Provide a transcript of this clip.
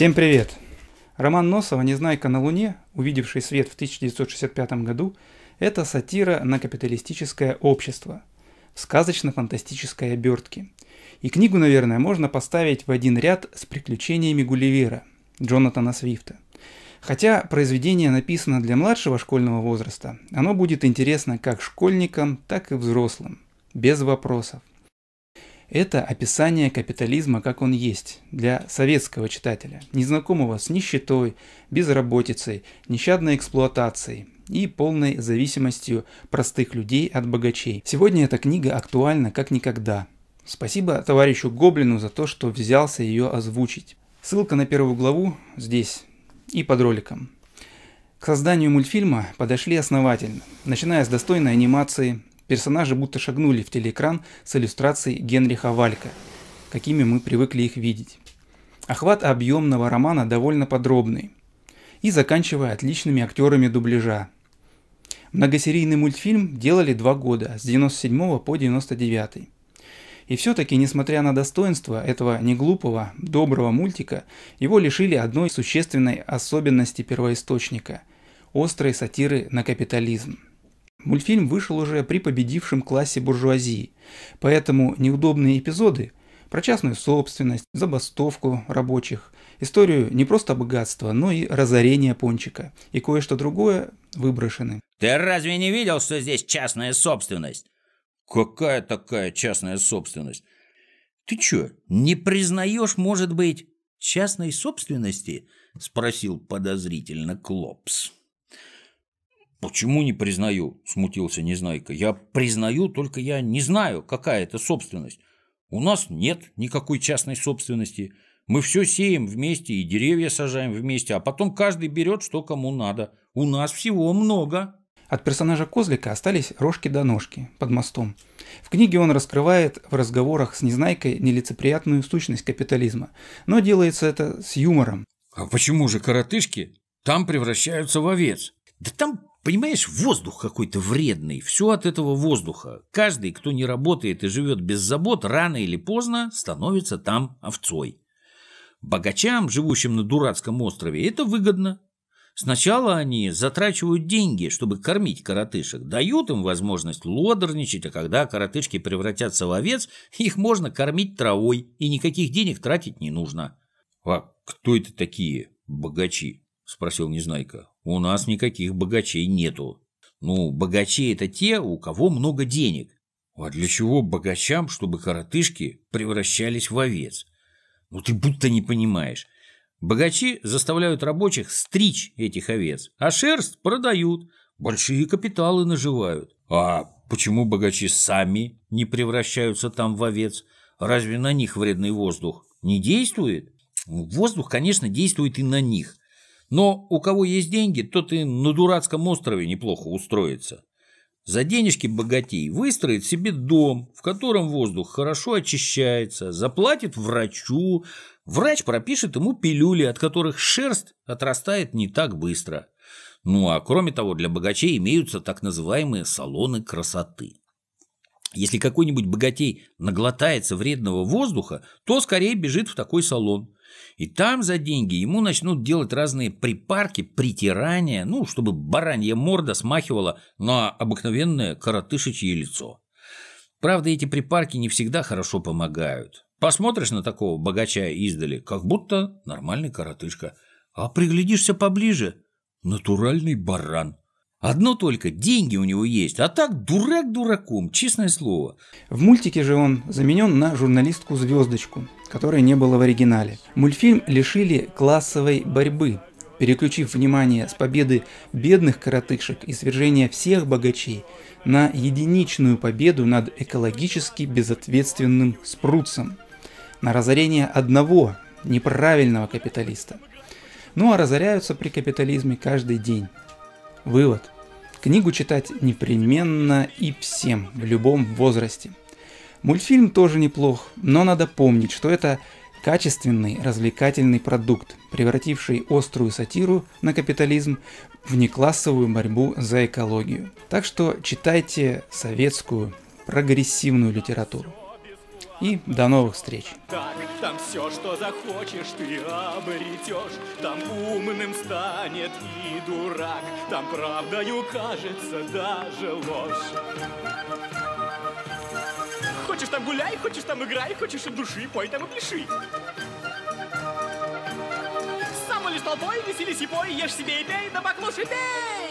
Всем привет! Роман Носова «Незнайка на Луне», увидевший свет в 1965 году, это сатира на капиталистическое общество в сказочно-фантастической обертке. И книгу, наверное, можно поставить в один ряд с «Приключениями Гулливера» Джонатана Свифта. Хотя произведение написано для младшего школьного возраста, оно будет интересно как школьникам, так и взрослым, без вопросов. Это описание капитализма, как он есть, для советского читателя, незнакомого с нищетой, безработицей, нещадной эксплуатацией и полной зависимостью простых людей от богачей. Сегодня эта книга актуальна как никогда. Спасибо товарищу Гоблину за то, что взялся ее озвучить. Ссылка на первую главу здесь и под роликом. К созданию мультфильма подошли основательно, начиная с достойной анимации, Персонажи будто шагнули в телеэкран с иллюстрацией Генриха Валька, какими мы привыкли их видеть. Охват объемного романа довольно подробный. И заканчивая отличными актерами дубляжа. Многосерийный мультфильм делали два года, с 97 по 99. И все-таки, несмотря на достоинство этого неглупого, доброго мультика, его лишили одной существенной особенности первоисточника – острой сатиры на капитализм. Мультфильм вышел уже при победившем классе буржуазии, поэтому неудобные эпизоды про частную собственность, забастовку рабочих, историю не просто богатства, но и разорения пончика и кое-что другое выброшены. Ты разве не видел, что здесь частная собственность? Какая такая частная собственность? Ты что, не признаешь, может быть, частной собственности? Спросил подозрительно Клопс. «Почему не признаю?» – смутился Незнайка. «Я признаю, только я не знаю, какая это собственность. У нас нет никакой частной собственности. Мы все сеем вместе и деревья сажаем вместе, а потом каждый берет, что кому надо. У нас всего много». От персонажа Козлика остались рожки до ножки под мостом. В книге он раскрывает в разговорах с Незнайкой нелицеприятную сущность капитализма, но делается это с юмором. А почему же коротышки там превращаются в овец? Да там Понимаешь, воздух какой-то вредный. Все от этого воздуха. Каждый, кто не работает и живет без забот, рано или поздно становится там овцой. Богачам, живущим на дурацком острове, это выгодно. Сначала они затрачивают деньги, чтобы кормить коротышек, дают им возможность лодорничать, а когда коротышки превратятся в овец, их можно кормить травой, и никаких денег тратить не нужно. «А кто это такие богачи?» – спросил Незнайка. У нас никаких богачей нету. Ну, богачи – это те, у кого много денег. А для чего богачам, чтобы коротышки превращались в овец? Ну, ты будто не понимаешь. Богачи заставляют рабочих стричь этих овец, а шерсть продают, большие капиталы наживают. А почему богачи сами не превращаются там в овец? Разве на них вредный воздух не действует? Воздух, конечно, действует и на них. Но у кого есть деньги, тот и на дурацком острове неплохо устроится. За денежки богатей выстроит себе дом, в котором воздух хорошо очищается, заплатит врачу, врач пропишет ему пилюли, от которых шерсть отрастает не так быстро. Ну а кроме того, для богачей имеются так называемые салоны красоты. Если какой-нибудь богатей наглотается вредного воздуха, то скорее бежит в такой салон. И там за деньги ему начнут делать разные припарки, притирания, ну, чтобы баранья морда смахивала на обыкновенное коротышечье лицо. Правда, эти припарки не всегда хорошо помогают. Посмотришь на такого богача издали, как будто нормальный коротышка. А приглядишься поближе – натуральный баран. Одно только, деньги у него есть, а так дурак дураком, честное слово. В мультике же он заменен на журналистку-звездочку, которой не было в оригинале. Мультфильм лишили классовой борьбы, переключив внимание с победы бедных коротышек и свержения всех богачей на единичную победу над экологически безответственным спруцем, на разорение одного неправильного капиталиста. Ну а разоряются при капитализме каждый день. Вывод. Книгу читать непременно и всем, в любом возрасте. Мультфильм тоже неплох, но надо помнить, что это качественный развлекательный продукт, превративший острую сатиру на капитализм в неклассовую борьбу за экологию. Так что читайте советскую прогрессивную литературу. И до новых встреч. там все, что захочешь, ты обретешь. Там умным станет и дурак. Там правдою кажется даже ложь. Хочешь там гуляй, хочешь там играй, хочешь от души пой там и пляши. Сам или толпой, веселись и пой, ешь себе и пей, да баклуши пей!